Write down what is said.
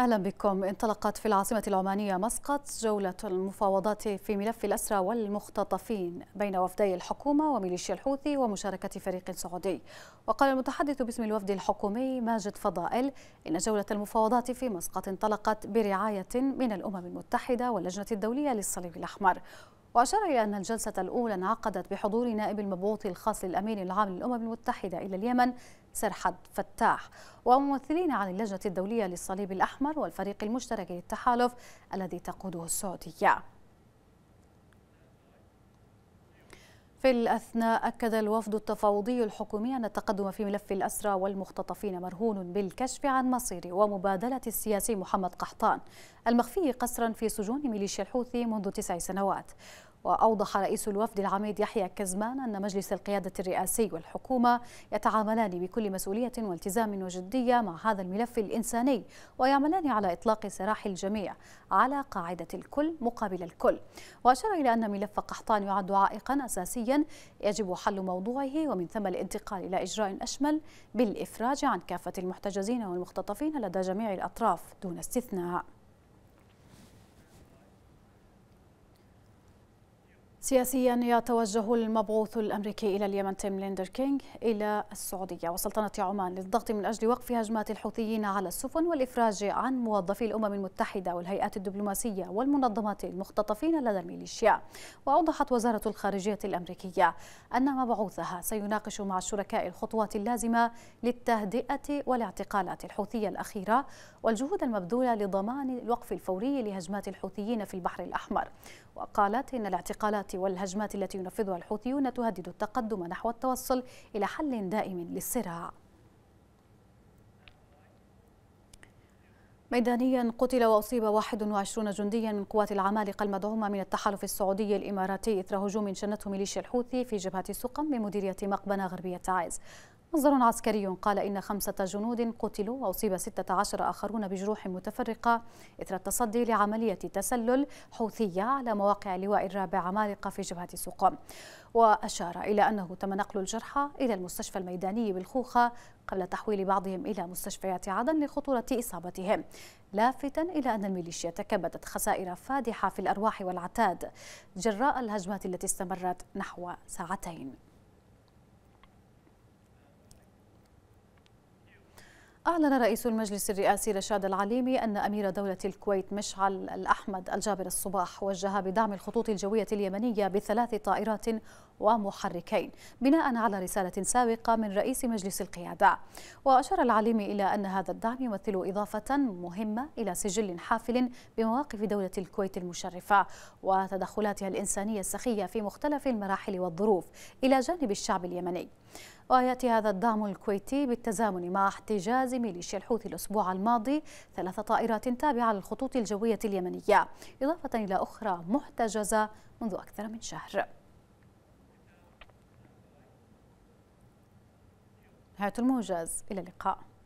أهلا بكم انطلقت في العاصمة العمانية مسقط جولة المفاوضات في ملف الأسرى والمختطفين بين وفدي الحكومة وميليشيا الحوثي ومشاركة فريق سعودي وقال المتحدث باسم الوفد الحكومي ماجد فضائل إن جولة المفاوضات في مسقط انطلقت برعاية من الأمم المتحدة واللجنة الدولية للصليب الأحمر وأشار إلى أن الجلسة الأولى انعقدت بحضور نائب المبعوث الخاص للأمين العام للأمم المتحدة إلى اليمن سرحد فتاح وممثلين عن اللجنة الدولية للصليب الأحمر والفريق المشترك للتحالف الذي تقوده السعودية في الأثناء أكد الوفد التفاوضي الحكومي أن التقدم في ملف الأسرى والمختطفين مرهون بالكشف عن مصير ومبادلة السياسي محمد قحطان المخفي قسرا في سجون ميليشيا الحوثي منذ تسع سنوات وأوضح رئيس الوفد العميد يحيى كزمان أن مجلس القيادة الرئاسي والحكومة يتعاملان بكل مسؤولية والتزام وجدية مع هذا الملف الإنساني ويعملان على إطلاق سراح الجميع على قاعدة الكل مقابل الكل وأشار إلى أن ملف قحطان يعد عائقا أساسيا يجب حل موضوعه ومن ثم الانتقال إلى إجراء أشمل بالإفراج عن كافة المحتجزين والمختطفين لدى جميع الأطراف دون استثناء سياسيا يتوجه المبعوث الامريكي الى اليمن تيم ليندر كينج الى السعوديه وسلطنه عمان للضغط من اجل وقف هجمات الحوثيين على السفن والافراج عن موظفي الامم المتحده والهيئات الدبلوماسيه والمنظمات المختطفين لدى الميليشيا واوضحت وزاره الخارجيه الامريكيه ان مبعوثها سيناقش مع الشركاء الخطوات اللازمه للتهدئه والاعتقالات الحوثيه الاخيره والجهود المبذوله لضمان الوقف الفوري لهجمات الحوثيين في البحر الاحمر وقالت ان الاعتقالات والهجمات التي ينفذها الحوثيون تهدد التقدم نحو التوصل إلى حل دائم للصراع ميدانيا قتل واصيب 21 جنديا من قوات العمالقه المدعومه من التحالف السعودي الاماراتي اثر هجوم شنته ميليشيا الحوثي في جبهه سقم بمديريه مقبنه غربيه تعز مصدر عسكري قال إن خمسة جنود قتلوا وأصيب 16 آخرون بجروح متفرقة إثر التصدي لعملية تسلل حوثية على مواقع اللواء الرابع عمالقة في جبهة سقم وأشار إلى أنه تم نقل الجرحى إلى المستشفى الميداني بالخوخة قبل تحويل بعضهم إلى مستشفيات عدن لخطورة إصابتهم لافتا إلى أن الميليشيا تكبدت خسائر فادحة في الأرواح والعتاد جراء الهجمات التي استمرت نحو ساعتين أعلن رئيس المجلس الرئاسي رشاد العليمي أن أمير دولة الكويت مشعل الأحمد الجابر الصباح وجه بدعم الخطوط الجوية اليمنية بثلاث طائرات ومحركين بناء على رسالة سابقة من رئيس مجلس القيادة وأشار العليمي إلى أن هذا الدعم يمثل إضافة مهمة إلى سجل حافل بمواقف دولة الكويت المشرفة وتدخلاتها الإنسانية السخية في مختلف المراحل والظروف إلى جانب الشعب اليمني وياتي هذا الدعم الكويتي بالتزامن مع احتجاز ميليشيا الحوثي الاسبوع الماضي ثلاث طائرات تابعه للخطوط الجويه اليمنيه اضافه الى اخرى محتجزه منذ اكثر من شهر نهايه الموجز الى اللقاء